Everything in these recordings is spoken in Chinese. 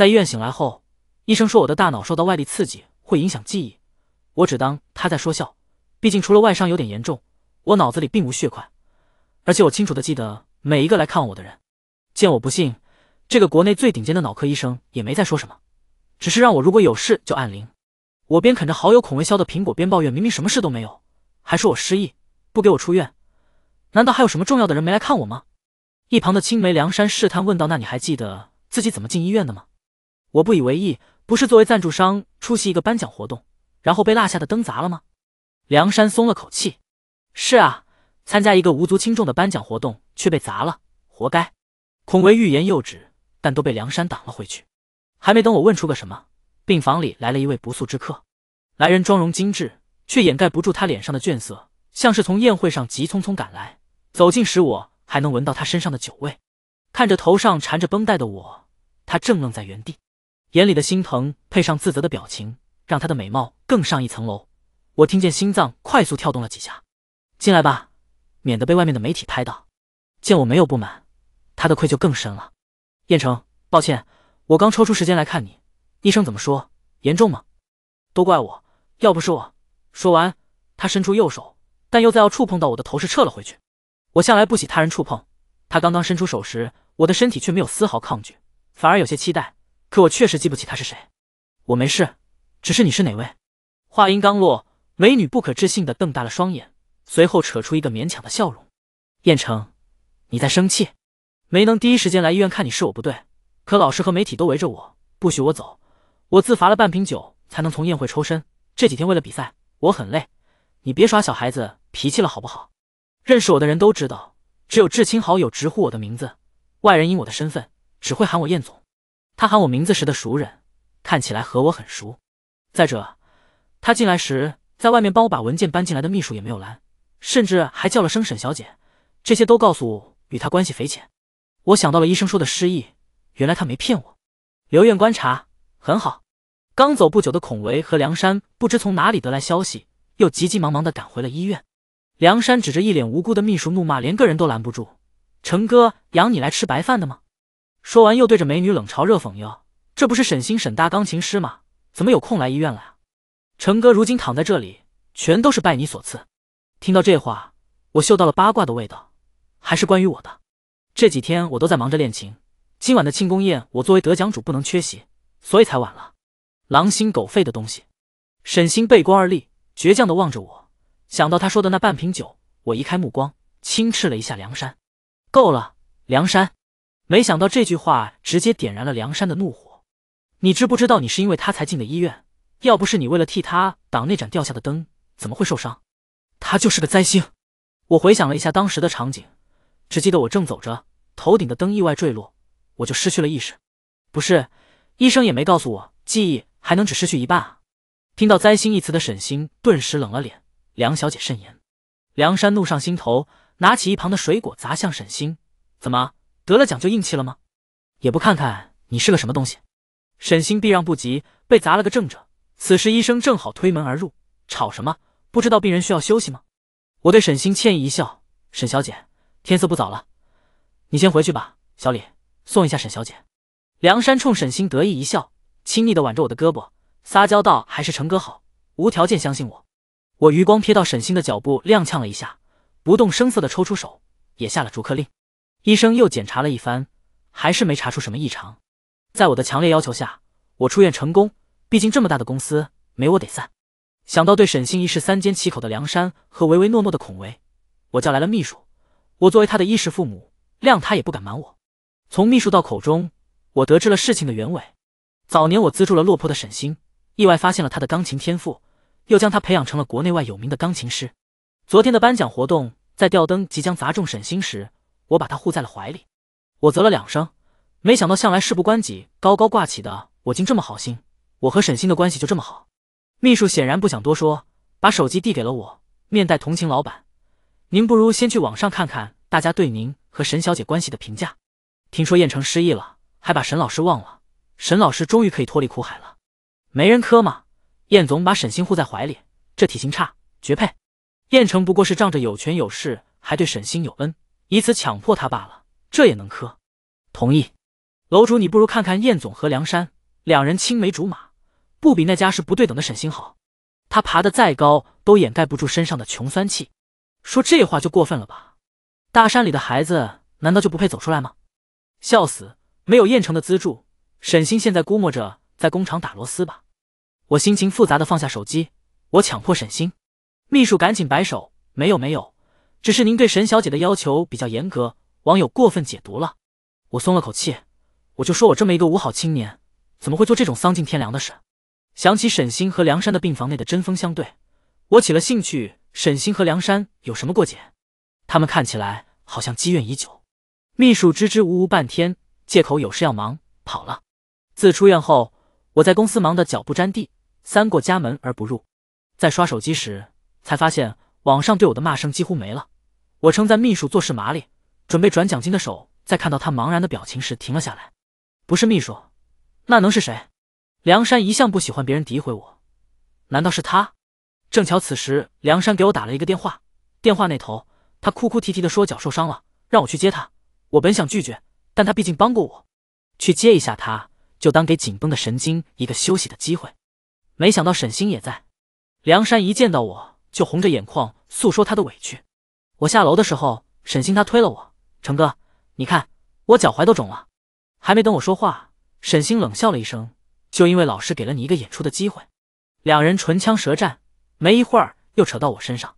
在医院醒来后，医生说我的大脑受到外力刺激会影响记忆，我只当他在说笑，毕竟除了外伤有点严重，我脑子里并无血块，而且我清楚的记得每一个来看我的人。见我不信，这个国内最顶尖的脑科医生也没再说什么，只是让我如果有事就按铃。我边啃着好友孔维潇的苹果边抱怨：明明什么事都没有，还说我失忆，不给我出院。难道还有什么重要的人没来看我吗？一旁的青梅梁山试探问道：“那你还记得自己怎么进医院的吗？”我不以为意，不是作为赞助商出席一个颁奖活动，然后被落下的灯砸了吗？梁山松了口气。是啊，参加一个无足轻重的颁奖活动却被砸了，活该。孔维欲言又止，但都被梁山挡了回去。还没等我问出个什么，病房里来了一位不速之客。来人妆容精致，却掩盖不住他脸上的倦色，像是从宴会上急匆匆赶来。走近时，我还能闻到他身上的酒味。看着头上缠着绷带的我，他正愣在原地。眼里的心疼配上自责的表情，让她的美貌更上一层楼。我听见心脏快速跳动了几下。进来吧，免得被外面的媒体拍到。见我没有不满，他的愧疚更深了。燕城，抱歉，我刚抽出时间来看你。医生怎么说？严重吗？都怪我，要不是我……说完，他伸出右手，但又在要触碰到我的头时撤了回去。我向来不喜他人触碰，他刚刚伸出手时，我的身体却没有丝毫抗拒，反而有些期待。可我确实记不起他是谁，我没事，只是你是哪位？话音刚落，美女不可置信的瞪大了双眼，随后扯出一个勉强的笑容。燕城，你在生气？没能第一时间来医院看你是我不对，可老师和媒体都围着我，不许我走，我自罚了半瓶酒才能从宴会抽身。这几天为了比赛，我很累，你别耍小孩子脾气了好不好？认识我的人都知道，只有至亲好友直呼我的名字，外人因我的身份只会喊我燕总。他喊我名字时的熟人，看起来和我很熟。再者，他进来时，在外面帮我把文件搬进来的秘书也没有拦，甚至还叫了声“沈小姐”。这些都告诉我与他关系匪浅。我想到了医生说的失忆，原来他没骗我。留院观察，很好。刚走不久的孔维和梁山不知从哪里得来消息，又急急忙忙的赶回了医院。梁山指着一脸无辜的秘书怒骂：“连个人都拦不住，成哥养你来吃白饭的吗？”说完，又对着美女冷嘲热讽：“哟，这不是沈星沈大钢琴师吗？怎么有空来医院了呀？”成哥如今躺在这里，全都是拜你所赐。听到这话，我嗅到了八卦的味道，还是关于我的。这几天我都在忙着练琴，今晚的庆功宴我作为得奖主不能缺席，所以才晚了。狼心狗肺的东西！沈星背光而立，倔强的望着我。想到他说的那半瓶酒，我移开目光，轻斥了一下梁山：“够了，梁山。”没想到这句话直接点燃了梁山的怒火。你知不知道你是因为他才进的医院？要不是你为了替他挡那盏掉下的灯，怎么会受伤？他就是个灾星。我回想了一下当时的场景，只记得我正走着，头顶的灯意外坠落，我就失去了意识。不是，医生也没告诉我，记忆还能只失去一半啊！听到“灾星”一词的沈星顿时冷了脸。梁小姐慎言。梁山怒上心头，拿起一旁的水果砸向沈星。怎么？得了奖就硬气了吗？也不看看你是个什么东西！沈星避让不及，被砸了个正着。此时医生正好推门而入，吵什么？不知道病人需要休息吗？我对沈星歉意一笑：“沈小姐，天色不早了，你先回去吧。”小李送一下沈小姐。梁山冲沈星得意一笑，亲昵的挽着我的胳膊，撒娇道：“还是成哥好，无条件相信我。”我余光瞥到沈星的脚步踉跄了一下，不动声色的抽出手，也下了逐客令。医生又检查了一番，还是没查出什么异常。在我的强烈要求下，我出院成功。毕竟这么大的公司，没我得散。想到对沈星一事三缄其口的梁山和唯唯诺诺的孔维，我叫来了秘书。我作为他的衣食父母，谅他也不敢瞒我。从秘书到口中，我得知了事情的原委。早年我资助了落魄的沈星，意外发现了他的钢琴天赋，又将他培养成了国内外有名的钢琴师。昨天的颁奖活动，在吊灯即将砸中沈星时。我把他护在了怀里，我啧了两声，没想到向来事不关己高高挂起的我，竟这么好心。我和沈星的关系就这么好？秘书显然不想多说，把手机递给了我，面带同情：“老板，您不如先去网上看看大家对您和沈小姐关系的评价。听说燕城失忆了，还把沈老师忘了，沈老师终于可以脱离苦海了。没人磕吗？燕总把沈星护在怀里，这体型差绝配。燕城不过是仗着有权有势，还对沈星有恩。”以此强迫他罢了，这也能磕？同意，楼主你不如看看燕总和梁山两人青梅竹马，不比那家是不对等的沈星好。他爬得再高，都掩盖不住身上的穷酸气。说这话就过分了吧？大山里的孩子难道就不配走出来吗？笑死，没有燕城的资助，沈星现在估摸着在工厂打螺丝吧。我心情复杂的放下手机，我强迫沈星。秘书赶紧摆手，没有没有。只是您对沈小姐的要求比较严格，网友过分解读了。我松了口气，我就说我这么一个五好青年，怎么会做这种丧尽天良的事？想起沈星和梁山的病房内的针锋相对，我起了兴趣。沈星和梁山有什么过节？他们看起来好像积怨已久。秘书支支吾吾半天，借口有事要忙跑了。自出院后，我在公司忙得脚不沾地，三过家门而不入。在刷手机时，才发现。网上对我的骂声几乎没了。我称赞秘书做事麻利，准备转奖金的手，在看到他茫然的表情时停了下来。不是秘书，那能是谁？梁山一向不喜欢别人诋毁我，难道是他？正巧此时，梁山给我打了一个电话，电话那头他哭哭啼啼的说脚受伤了，让我去接他。我本想拒绝，但他毕竟帮过我，去接一下他，就当给紧绷的神经一个休息的机会。没想到沈星也在。梁山一见到我。就红着眼眶诉说他的委屈。我下楼的时候，沈星他推了我。成哥，你看我脚踝都肿了。还没等我说话，沈星冷笑了一声：“就因为老师给了你一个演出的机会。”两人唇枪舌战，没一会儿又扯到我身上。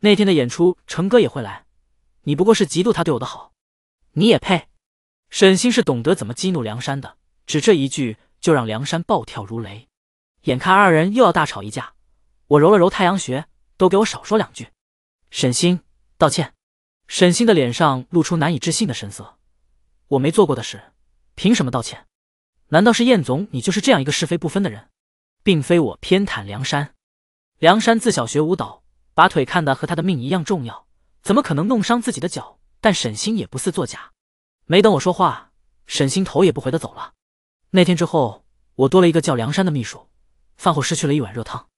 那天的演出，成哥也会来。你不过是嫉妒他对我的好，你也配？沈星是懂得怎么激怒梁山的，只这一句就让梁山暴跳如雷。眼看二人又要大吵一架，我揉了揉太阳穴。都给我少说两句，沈星道歉。沈星的脸上露出难以置信的神色，我没做过的事，凭什么道歉？难道是燕总？你就是这样一个是非不分的人，并非我偏袒梁山。梁山自小学舞蹈，把腿看得和他的命一样重要，怎么可能弄伤自己的脚？但沈星也不似作假，没等我说话，沈星头也不回的走了。那天之后，我多了一个叫梁山的秘书。饭后失去了一碗热汤，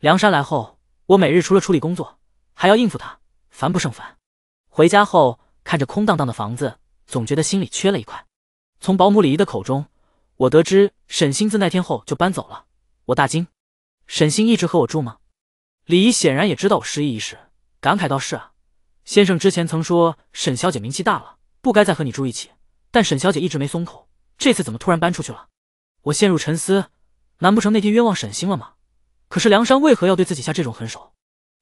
梁山来后。我每日除了处理工作，还要应付他，烦不胜烦。回家后看着空荡荡的房子，总觉得心里缺了一块。从保姆李姨的口中，我得知沈星自那天后就搬走了。我大惊，沈星一直和我住吗？李姨显然也知道我失忆一事，感慨道：“是啊，先生之前曾说沈小姐名气大了，不该再和你住一起，但沈小姐一直没松口，这次怎么突然搬出去了？”我陷入沉思，难不成那天冤枉沈星了吗？可是梁山为何要对自己下这种狠手？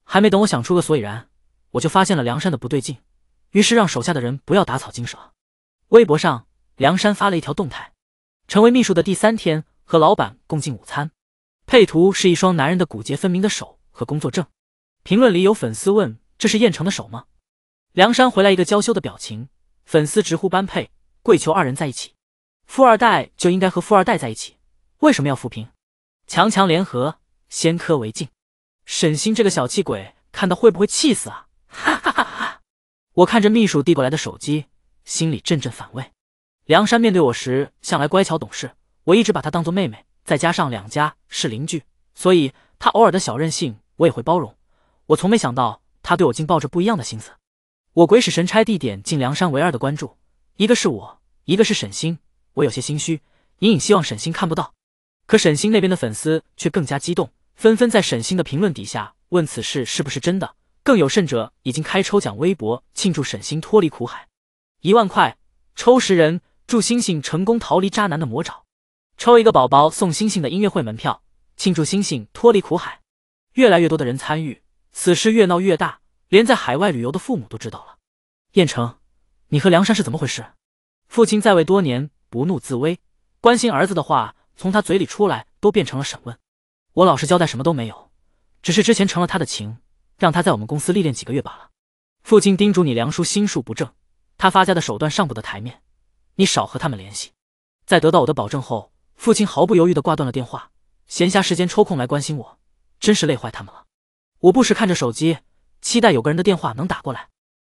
还没等我想出个所以然，我就发现了梁山的不对劲，于是让手下的人不要打草惊蛇。微博上，梁山发了一条动态：成为秘书的第三天，和老板共进午餐。配图是一双男人的骨节分明的手和工作证。评论里有粉丝问：“这是燕城的手吗？”梁山回来一个娇羞的表情，粉丝直呼般配，跪求二人在一起。富二代就应该和富二代在一起，为什么要扶贫？强强联合。先磕为敬，沈星这个小气鬼，看到会不会气死啊？哈哈哈！哈！我看着秘书递过来的手机，心里阵阵反胃。梁山面对我时，向来乖巧懂事，我一直把她当做妹妹，再加上两家是邻居，所以她偶尔的小任性，我也会包容。我从没想到她对我竟抱着不一样的心思。我鬼使神差地点进梁山唯二的关注，一个是我，一个是沈星。我有些心虚，隐隐希望沈星看不到。可沈星那边的粉丝却更加激动，纷纷在沈星的评论底下问此事是不是真的，更有甚者已经开抽奖微博庆祝沈星脱离苦海，一万块抽十人，祝星星成功逃离渣男的魔爪，抽一个宝宝送星星的音乐会门票，庆祝星星脱离苦海。越来越多的人参与，此事越闹越大，连在海外旅游的父母都知道了。燕城，你和梁山是怎么回事？父亲在位多年，不怒自威，关心儿子的话。从他嘴里出来都变成了审问，我老实交代，什么都没有，只是之前成了他的情，让他在我们公司历练几个月罢了。父亲叮嘱你，梁叔心术不正，他发家的手段上不得台面，你少和他们联系。在得到我的保证后，父亲毫不犹豫地挂断了电话。闲暇时间抽空来关心我，真是累坏他们了。我不时看着手机，期待有个人的电话能打过来。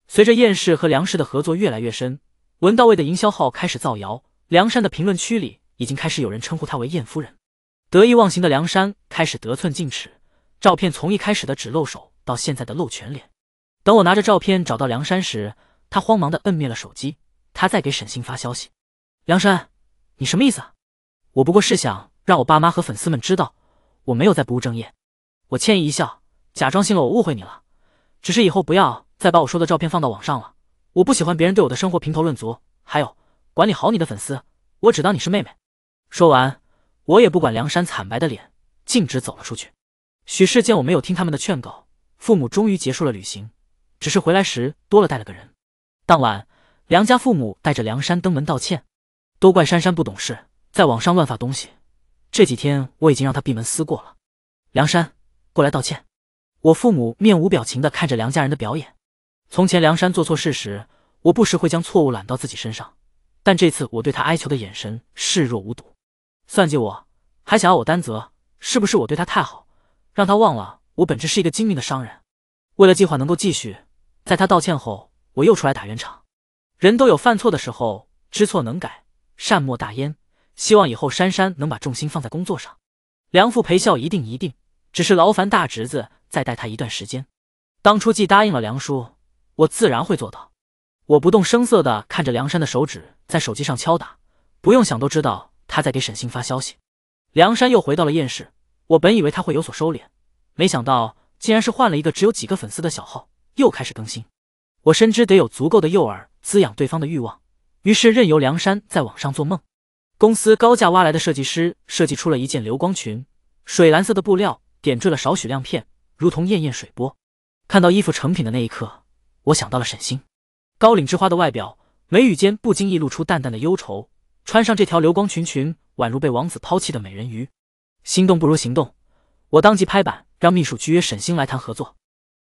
随着燕氏和梁氏的合作越来越深，文到位的营销号开始造谣，梁山的评论区里。已经开始有人称呼她为“艳夫人”，得意忘形的梁山开始得寸进尺。照片从一开始的只露手，到现在的露全脸。等我拿着照片找到梁山时，他慌忙的摁灭了手机。他在给沈星发消息：“梁山，你什么意思？啊？我不过是想让我爸妈和粉丝们知道，我没有在不务正业。”我歉意一笑，假装信了：“我误会你了，只是以后不要再把我说的照片放到网上了。我不喜欢别人对我的生活评头论足。还有，管理好你的粉丝，我只当你是妹妹。”说完，我也不管梁山惨白的脸，径直走了出去。许氏见我没有听他们的劝告，父母终于结束了旅行，只是回来时多了带了个人。当晚，梁家父母带着梁山登门道歉，都怪珊珊不懂事，在网上乱发东西。这几天我已经让他闭门思过了。梁山，过来道歉。我父母面无表情的看着梁家人的表演。从前梁山做错事时，我不时会将错误揽到自己身上，但这次我对他哀求的眼神视若无睹。算计我，还想要我担责，是不是我对他太好，让他忘了我本质是一个精明的商人？为了计划能够继续，在他道歉后，我又出来打圆场。人都有犯错的时候，知错能改，善莫大焉。希望以后珊珊能把重心放在工作上。梁父陪笑，一定一定，只是劳烦大侄子再带他一段时间。当初既答应了梁叔，我自然会做到。我不动声色的看着梁山的手指在手机上敲打，不用想都知道。他在给沈星发消息，梁山又回到了燕市。我本以为他会有所收敛，没想到竟然是换了一个只有几个粉丝的小号，又开始更新。我深知得有足够的诱饵滋养对方的欲望，于是任由梁山在网上做梦。公司高价挖来的设计师设计出了一件流光裙，水蓝色的布料点缀了少许亮片，如同艳艳水波。看到衣服成品的那一刻，我想到了沈星，高领之花的外表，眉宇间不经意露出淡淡的忧愁。穿上这条流光裙裙，宛如被王子抛弃的美人鱼。心动不如行动，我当即拍板，让秘书去约沈星来谈合作。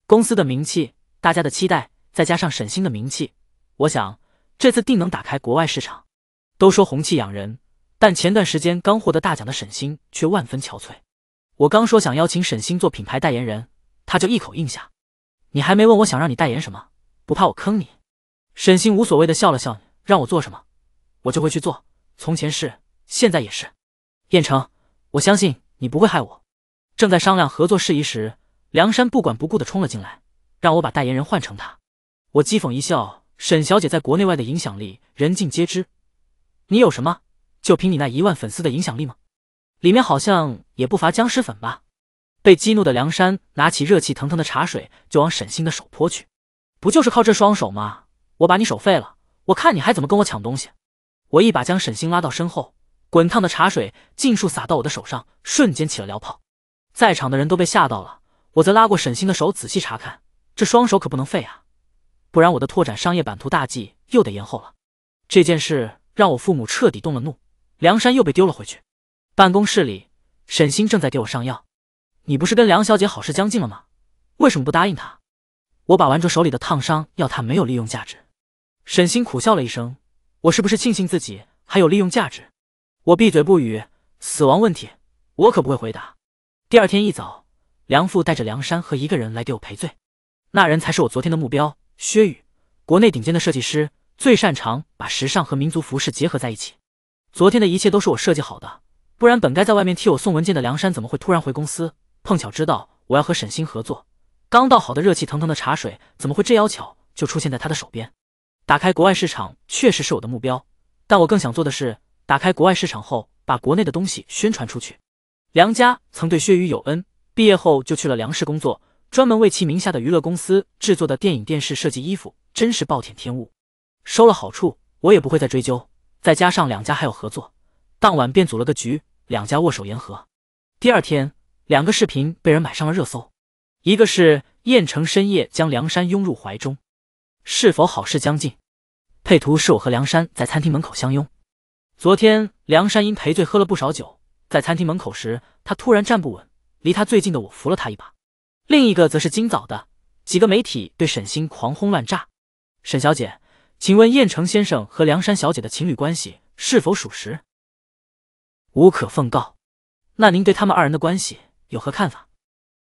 公司的名气，大家的期待，再加上沈星的名气，我想这次定能打开国外市场。都说红气养人，但前段时间刚获得大奖的沈星却万分憔悴。我刚说想邀请沈星做品牌代言人，他就一口应下。你还没问我想让你代言什么，不怕我坑你？沈星无所谓的笑了笑，让我做什么，我就会去做。从前是，现在也是。燕城，我相信你不会害我。正在商量合作事宜时，梁山不管不顾的冲了进来，让我把代言人换成他。我讥讽一笑：“沈小姐在国内外的影响力人尽皆知，你有什么？就凭你那一万粉丝的影响力吗？里面好像也不乏僵尸粉吧？”被激怒的梁山拿起热气腾腾的茶水就往沈星的手泼去。“不就是靠这双手吗？我把你手废了，我看你还怎么跟我抢东西。”我一把将沈星拉到身后，滚烫的茶水尽数洒到我的手上，瞬间起了燎泡。在场的人都被吓到了，我则拉过沈星的手，仔细查看，这双手可不能废啊，不然我的拓展商业版图大计又得延后了。这件事让我父母彻底动了怒，梁山又被丢了回去。办公室里，沈星正在给我上药。你不是跟梁小姐好事将近了吗？为什么不答应她？我把玩着手里的烫伤药，她没有利用价值。沈星苦笑了一声。我是不是庆幸自己还有利用价值？我闭嘴不语。死亡问题，我可不会回答。第二天一早，梁父带着梁山和一个人来给我赔罪。那人才是我昨天的目标，薛宇，国内顶尖的设计师，最擅长把时尚和民族服饰结合在一起。昨天的一切都是我设计好的，不然本该在外面替我送文件的梁山怎么会突然回公司？碰巧知道我要和沈星合作，刚倒好的热气腾腾的茶水怎么会这妖巧就出现在他的手边？打开国外市场确实是我的目标，但我更想做的是打开国外市场后，把国内的东西宣传出去。梁家曾对薛雨有恩，毕业后就去了梁氏工作，专门为其名下的娱乐公司制作的电影、电视设计衣服，真是暴殄天物。收了好处，我也不会再追究。再加上两家还有合作，当晚便组了个局，两家握手言和。第二天，两个视频被人买上了热搜，一个是燕城深夜将梁山拥入怀中。是否好事将近？配图是我和梁山在餐厅门口相拥。昨天梁山因赔罪喝了不少酒，在餐厅门口时，他突然站不稳，离他最近的我扶了他一把。另一个则是今早的几个媒体对沈星狂轰乱炸。沈小姐，请问燕城先生和梁山小姐的情侣关系是否属实？无可奉告。那您对他们二人的关系有何看法？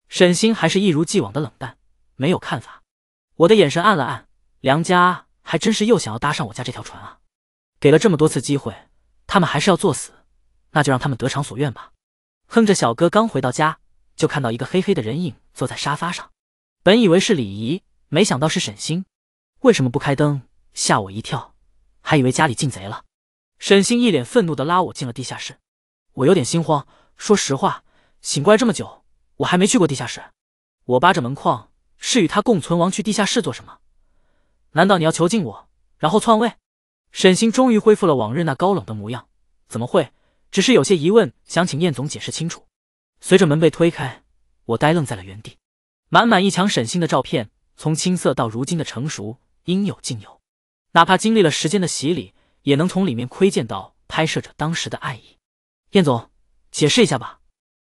沈星还是一如既往的冷淡，没有看法。我的眼神暗了暗。梁家还真是又想要搭上我家这条船啊！给了这么多次机会，他们还是要作死，那就让他们得偿所愿吧。哼着小歌刚回到家，就看到一个黑黑的人影坐在沙发上。本以为是李姨，没想到是沈星。为什么不开灯？吓我一跳，还以为家里进贼了。沈星一脸愤怒地拉我进了地下室。我有点心慌，说实话，醒过来这么久，我还没去过地下室。我扒着门框，是与他共存亡？去地下室做什么？难道你要囚禁我，然后篡位？沈星终于恢复了往日那高冷的模样。怎么会？只是有些疑问，想请燕总解释清楚。随着门被推开，我呆愣在了原地，满满一墙沈星的照片，从青涩到如今的成熟，应有尽有。哪怕经历了时间的洗礼，也能从里面窥见到拍摄者当时的爱意。燕总，解释一下吧。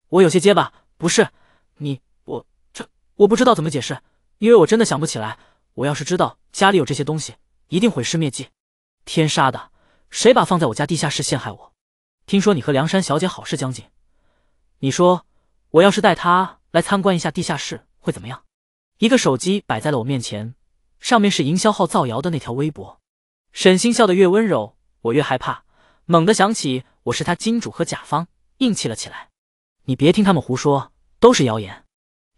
我有些结巴，不是你，我这我不知道怎么解释，因为我真的想不起来。我要是知道家里有这些东西，一定毁尸灭迹。天杀的，谁把放在我家地下室陷害我？听说你和梁山小姐好事将近，你说我要是带她来参观一下地下室会怎么样？一个手机摆在了我面前，上面是营销号造谣的那条微博。沈星笑得越温柔，我越害怕，猛地想起我是他金主和甲方，硬气了起来。你别听他们胡说，都是谣言。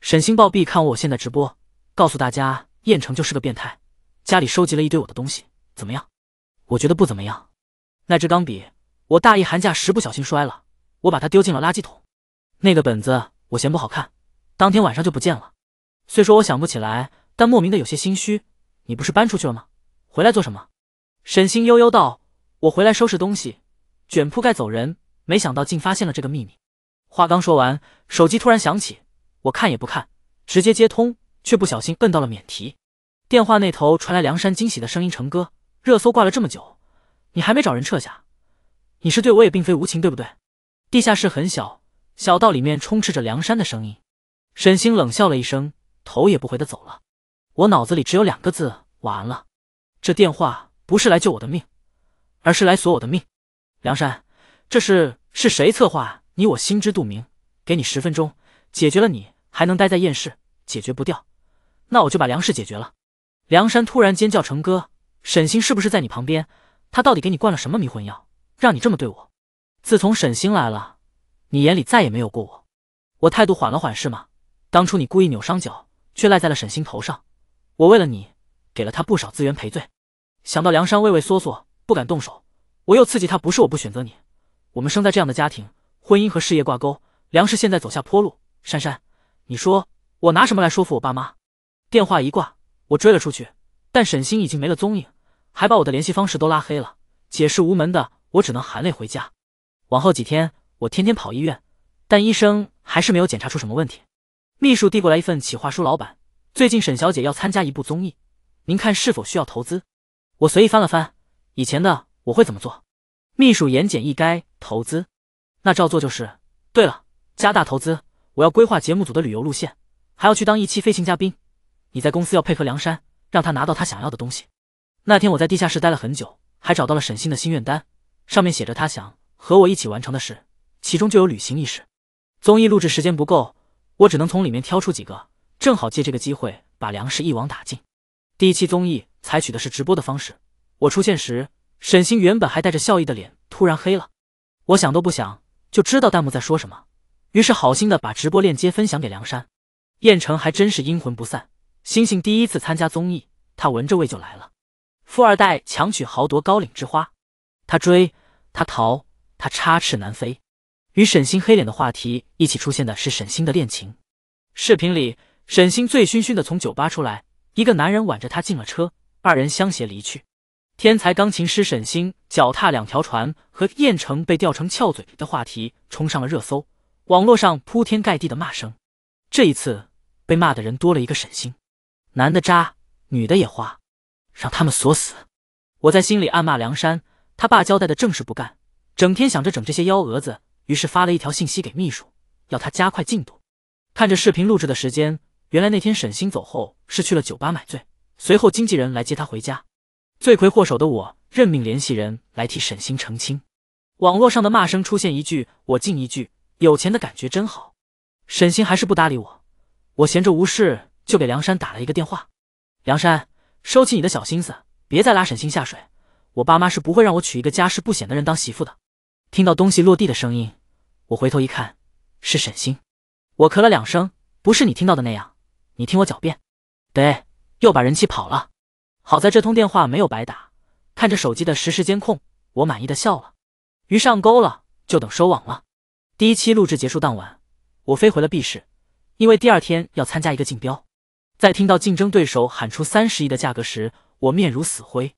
沈星暴毙，看我我现在直播，告诉大家。燕城就是个变态，家里收集了一堆我的东西，怎么样？我觉得不怎么样。那支钢笔，我大一寒假时不小心摔了，我把它丢进了垃圾桶。那个本子，我嫌不好看，当天晚上就不见了。虽说我想不起来，但莫名的有些心虚。你不是搬出去了吗？回来做什么？沈星悠悠道：“我回来收拾东西，卷铺盖走人。没想到竟发现了这个秘密。”话刚说完，手机突然响起，我看也不看，直接接通。却不小心摁到了免提，电话那头传来梁山惊喜的声音：“成哥，热搜挂了这么久，你还没找人撤下？你是对我也并非无情，对不对？”地下室很小，小道里面充斥着梁山的声音。沈星冷笑了一声，头也不回的走了。我脑子里只有两个字：完了。这电话不是来救我的命，而是来索我的命。梁山，这事是谁策划？你我心知肚明。给你十分钟，解决了你还能待在验室，解决不掉。那我就把粮食解决了。梁山突然尖叫：“成哥，沈星是不是在你旁边？他到底给你灌了什么迷魂药，让你这么对我？”自从沈星来了，你眼里再也没有过我。我态度缓了缓，是吗？当初你故意扭伤脚，却赖在了沈星头上。我为了你，给了他不少资源赔罪。想到梁山畏畏缩缩不敢动手，我又刺激他。不是我不选择你，我们生在这样的家庭，婚姻和事业挂钩。粮食现在走下坡路，珊珊，你说我拿什么来说服我爸妈？电话一挂，我追了出去，但沈星已经没了踪影，还把我的联系方式都拉黑了。解释无门的我只能含泪回家。往后几天，我天天跑医院，但医生还是没有检查出什么问题。秘书递过来一份企划书，老板，最近沈小姐要参加一部综艺，您看是否需要投资？我随意翻了翻，以前的我会怎么做？秘书言简意赅：投资。那照做就是。对了，加大投资，我要规划节目组的旅游路线，还要去当一期飞行嘉宾。你在公司要配合梁山，让他拿到他想要的东西。那天我在地下室待了很久，还找到了沈星的心愿单，上面写着他想和我一起完成的事，其中就有旅行一事。综艺录制时间不够，我只能从里面挑出几个，正好借这个机会把梁氏一网打尽。第一期综艺采取的是直播的方式，我出现时，沈星原本还带着笑意的脸突然黑了。我想都不想，就知道弹幕在说什么，于是好心的把直播链接分享给梁山。燕城还真是阴魂不散。星星第一次参加综艺，他闻着味就来了。富二代强取豪夺高岭之花，他追，他逃，他插翅难飞。与沈星黑脸的话题一起出现的是沈星的恋情。视频里，沈星醉醺醺的从酒吧出来，一个男人挽着他进了车，二人相携离去。天才钢琴师沈星脚踏两条船和燕城被吊成翘嘴的话题冲上了热搜，网络上铺天盖地的骂声。这一次被骂的人多了一个沈星。男的渣，女的也花，让他们锁死！我在心里暗骂梁山，他爸交代的正事不干，整天想着整这些幺蛾子。于是发了一条信息给秘书，要他加快进度。看着视频录制的时间，原来那天沈星走后是去了酒吧买醉，随后经纪人来接他回家。罪魁祸首的我任命联系人来替沈星澄清。网络上的骂声出现一句，我敬一句。有钱的感觉真好。沈星还是不搭理我，我闲着无事。就给梁山打了一个电话。梁山，收起你的小心思，别再拉沈星下水。我爸妈是不会让我娶一个家世不显的人当媳妇的。听到东西落地的声音，我回头一看，是沈星。我咳了两声，不是你听到的那样。你听我狡辩。得又把人气跑了。好在这通电话没有白打。看着手机的实时监控，我满意的笑了。鱼上钩了，就等收网了。第一期录制结束当晚，我飞回了 B 市，因为第二天要参加一个竞标。在听到竞争对手喊出三十亿的价格时，我面如死灰。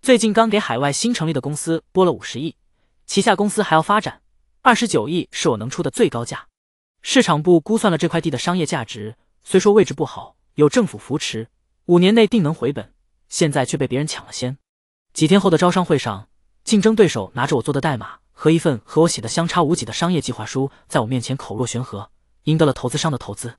最近刚给海外新成立的公司拨了五十亿，旗下公司还要发展，二十九亿是我能出的最高价。市场部估算了这块地的商业价值，虽说位置不好，有政府扶持，五年内定能回本。现在却被别人抢了先。几天后的招商会上，竞争对手拿着我做的代码和一份和我写的相差无几的商业计划书，在我面前口若悬河，赢得了投资商的投资，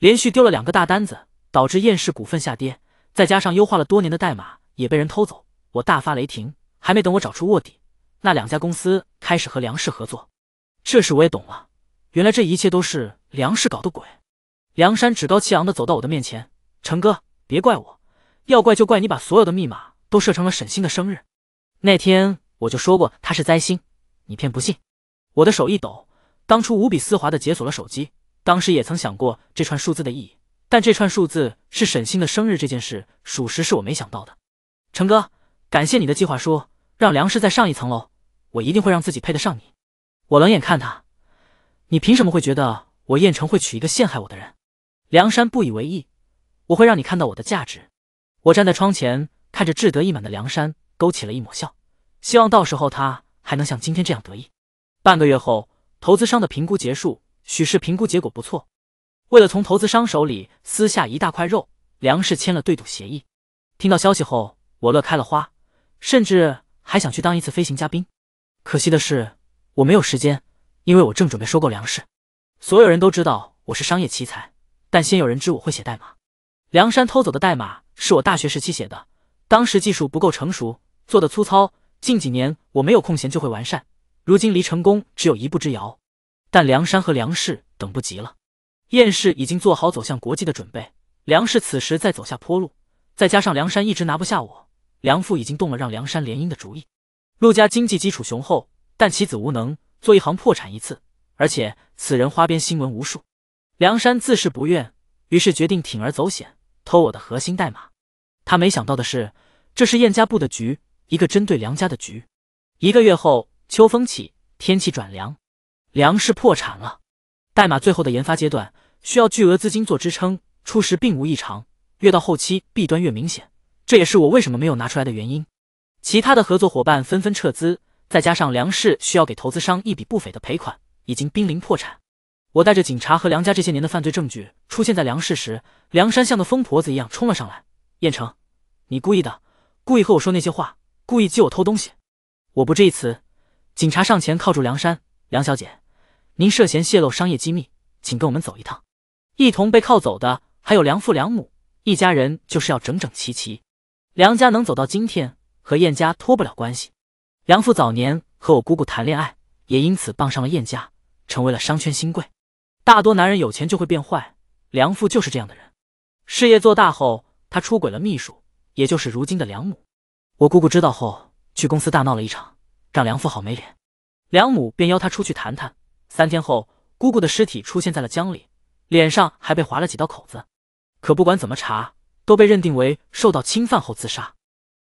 连续丢了两个大单子。导致燕氏股份下跌，再加上优化了多年的代码也被人偷走，我大发雷霆。还没等我找出卧底，那两家公司开始和梁氏合作，这事我也懂了。原来这一切都是梁氏搞的鬼。梁山趾高气昂的走到我的面前：“成哥，别怪我，要怪就怪你把所有的密码都设成了沈星的生日。那天我就说过他是灾星，你偏不信。”我的手一抖，当初无比丝滑的解锁了手机，当时也曾想过这串数字的意义。但这串数字是沈星的生日，这件事属实是我没想到的。成哥，感谢你的计划书，让梁氏再上一层楼，我一定会让自己配得上你。我冷眼看他，你凭什么会觉得我燕城会娶一个陷害我的人？梁山不以为意，我会让你看到我的价值。我站在窗前，看着志得意满的梁山，勾起了一抹笑。希望到时候他还能像今天这样得意。半个月后，投资商的评估结束，许氏评估结果不错。为了从投资商手里撕下一大块肉，梁氏签了对赌协议。听到消息后，我乐开了花，甚至还想去当一次飞行嘉宾。可惜的是，我没有时间，因为我正准备收购梁氏。所有人都知道我是商业奇才，但鲜有人知我会写代码。梁山偷走的代码是我大学时期写的，当时技术不够成熟，做的粗糙。近几年我没有空闲就会完善，如今离成功只有一步之遥。但梁山和梁氏等不及了。燕氏已经做好走向国际的准备，梁氏此时在走下坡路，再加上梁山一直拿不下我，梁父已经动了让梁山联姻的主意。陆家经济基础雄厚，但其子无能，做一行破产一次，而且此人花边新闻无数。梁山自是不愿，于是决定铤而走险，偷我的核心代码。他没想到的是，这是燕家布的局，一个针对梁家的局。一个月后，秋风起，天气转凉，梁氏破产了。代码最后的研发阶段。需要巨额资金做支撑，初时并无异常，越到后期弊端越明显，这也是我为什么没有拿出来的原因。其他的合作伙伴纷纷撤资，再加上梁氏需要给投资商一笔不菲的赔款，已经濒临破产。我带着警察和梁家这些年的犯罪证据出现在梁氏时，梁山像个疯婆子一样冲了上来。燕城，你故意的，故意和我说那些话，故意激我偷东西。我不置一词。警察上前铐住梁山，梁小姐，您涉嫌泄露商业机密，请跟我们走一趟。一同被铐走的还有梁父、梁母，一家人就是要整整齐齐。梁家能走到今天，和燕家脱不了关系。梁父早年和我姑姑谈恋爱，也因此傍上了燕家，成为了商圈新贵。大多男人有钱就会变坏，梁父就是这样的人。事业做大后，他出轨了秘书，也就是如今的梁母。我姑姑知道后，去公司大闹了一场，让梁父好没脸。梁母便邀他出去谈谈。三天后，姑姑的尸体出现在了江里。脸上还被划了几道口子，可不管怎么查，都被认定为受到侵犯后自杀。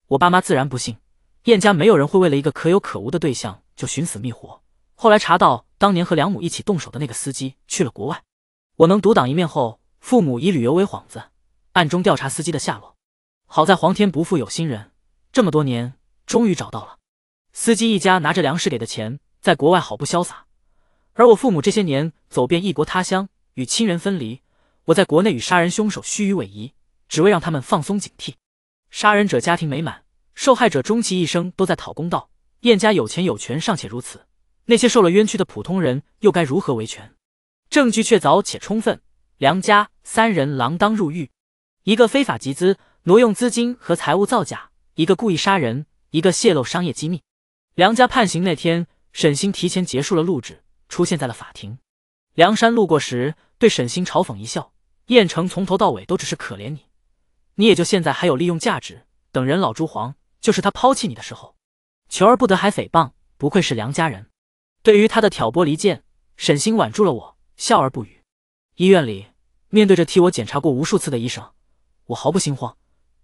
我爸妈自然不信，燕家没有人会为了一个可有可无的对象就寻死觅活。后来查到当年和梁母一起动手的那个司机去了国外，我能独挡一面后，父母以旅游为幌子，暗中调查司机的下落。好在皇天不负有心人，这么多年终于找到了。司机一家拿着梁氏给的钱，在国外好不潇洒，而我父母这些年走遍异国他乡。与亲人分离，我在国内与杀人凶手虚与委蛇，只为让他们放松警惕。杀人者家庭美满，受害者终其一生都在讨公道。燕家有钱有权尚且如此，那些受了冤屈的普通人又该如何维权？证据确凿且充分，梁家三人锒铛入狱：一个非法集资、挪用资金和财务造假；一个故意杀人；一个泄露商业机密。梁家判刑那天，沈星提前结束了录制，出现在了法庭。梁山路过时，对沈星嘲讽一笑：“燕城从头到尾都只是可怜你，你也就现在还有利用价值。等人老珠黄，就是他抛弃你的时候，求而不得还诽谤，不愧是梁家人。”对于他的挑拨离间，沈星挽住了我，笑而不语。医院里，面对着替我检查过无数次的医生，我毫不心慌，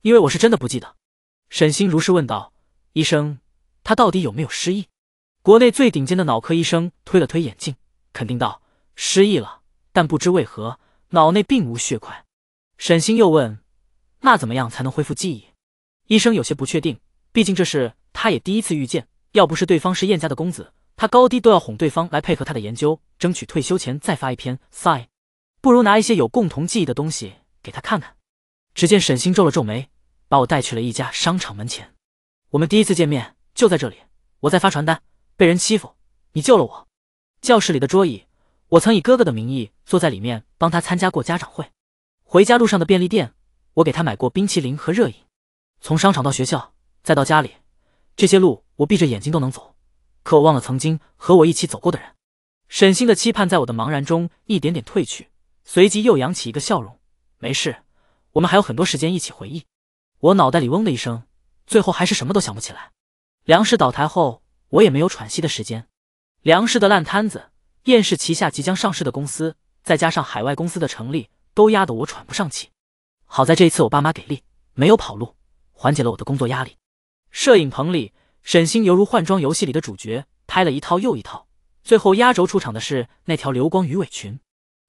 因为我是真的不记得。沈星如是问道：“医生，他到底有没有失忆？”国内最顶尖的脑科医生推了推眼镜，肯定道。失忆了，但不知为何脑内并无血块。沈星又问：“那怎么样才能恢复记忆？”医生有些不确定，毕竟这是他也第一次遇见。要不是对方是燕家的公子，他高低都要哄对方来配合他的研究，争取退休前再发一篇《s i g n 不如拿一些有共同记忆的东西给他看看。只见沈星皱了皱眉，把我带去了一家商场门前。我们第一次见面就在这里，我在发传单，被人欺负，你救了我。教室里的桌椅。我曾以哥哥的名义坐在里面帮他参加过家长会，回家路上的便利店，我给他买过冰淇淋和热饮。从商场到学校，再到家里，这些路我闭着眼睛都能走。可我忘了曾经和我一起走过的人。沈星的期盼在我的茫然中一点点褪去，随即又扬起一个笑容。没事，我们还有很多时间一起回忆。我脑袋里嗡的一声，最后还是什么都想不起来。粮食倒台后，我也没有喘息的时间。粮食的烂摊子。燕氏旗下即将上市的公司，再加上海外公司的成立，都压得我喘不上气。好在这一次我爸妈给力，没有跑路，缓解了我的工作压力。摄影棚里，沈星犹如换装游戏里的主角，拍了一套又一套。最后压轴出场的是那条流光鱼尾裙，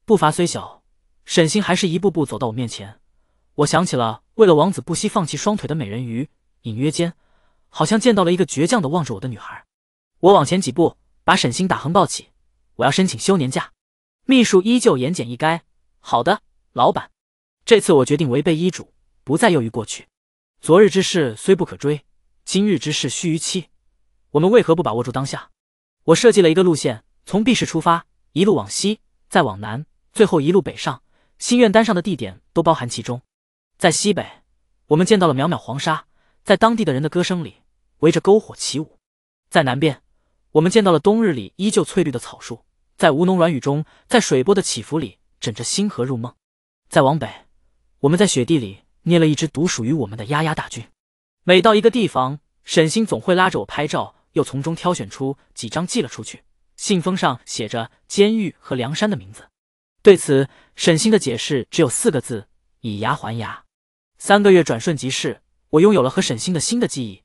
步伐虽小，沈星还是一步步走到我面前。我想起了为了王子不惜放弃双腿的美人鱼，隐约间，好像见到了一个倔强的望着我的女孩。我往前几步，把沈星打横抱起。我要申请休年假，秘书依旧言简意赅。好的，老板，这次我决定违背医嘱，不再囿于过去。昨日之事虽不可追，今日之事须于期。我们为何不把握住当下？我设计了一个路线，从 B 市出发，一路往西，再往南，最后一路北上。心愿单上的地点都包含其中。在西北，我们见到了渺渺黄沙，在当地的人的歌声里，围着篝火起舞。在南边，我们见到了冬日里依旧翠绿的草树。在吴侬软语中，在水波的起伏里枕着星河入梦。再往北，我们在雪地里捏了一只独属于我们的丫丫大军。每到一个地方，沈星总会拉着我拍照，又从中挑选出几张寄了出去，信封上写着监狱和梁山的名字。对此，沈星的解释只有四个字：以牙还牙。三个月转瞬即逝，我拥有了和沈星的新的记忆，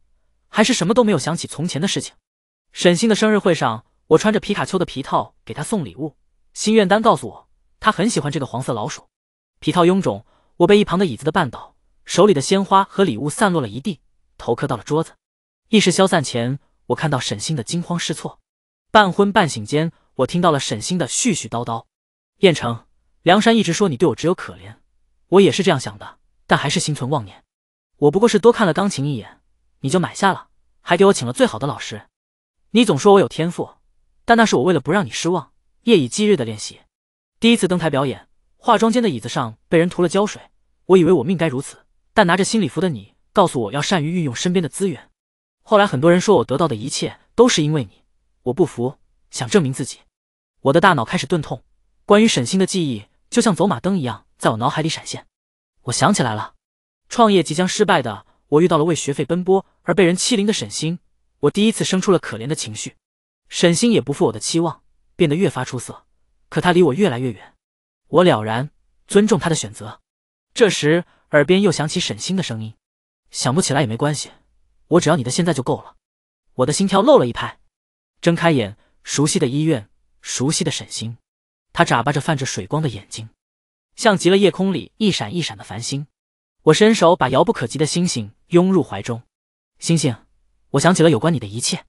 还是什么都没有想起从前的事情。沈星的生日会上。我穿着皮卡丘的皮套给他送礼物，心愿单告诉我他很喜欢这个黄色老鼠皮套，臃肿。我被一旁的椅子的绊倒，手里的鲜花和礼物散落了一地，头磕到了桌子。意识消散前，我看到沈星的惊慌失措。半昏半醒间，我听到了沈星的絮絮叨叨：“燕城，梁山一直说你对我只有可怜，我也是这样想的，但还是心存妄念。我不过是多看了钢琴一眼，你就买下了，还给我请了最好的老师。你总说我有天赋。”但那是我为了不让你失望，夜以继日的练习。第一次登台表演，化妆间的椅子上被人涂了胶水，我以为我命该如此。但拿着心理服的你，告诉我要善于运用身边的资源。后来很多人说我得到的一切都是因为你，我不服，想证明自己。我的大脑开始钝痛，关于沈星的记忆就像走马灯一样在我脑海里闪现。我想起来了，创业即将失败的我遇到了为学费奔波而被人欺凌的沈星，我第一次生出了可怜的情绪。沈星也不负我的期望，变得越发出色，可他离我越来越远，我了然，尊重他的选择。这时，耳边又响起沈星的声音：“想不起来也没关系，我只要你的现在就够了。”我的心跳漏了一拍，睁开眼，熟悉的医院，熟悉的沈星，他眨巴着泛着水光的眼睛，像极了夜空里一闪一闪的繁星。我伸手把遥不可及的星星拥入怀中，星星，我想起了有关你的一切。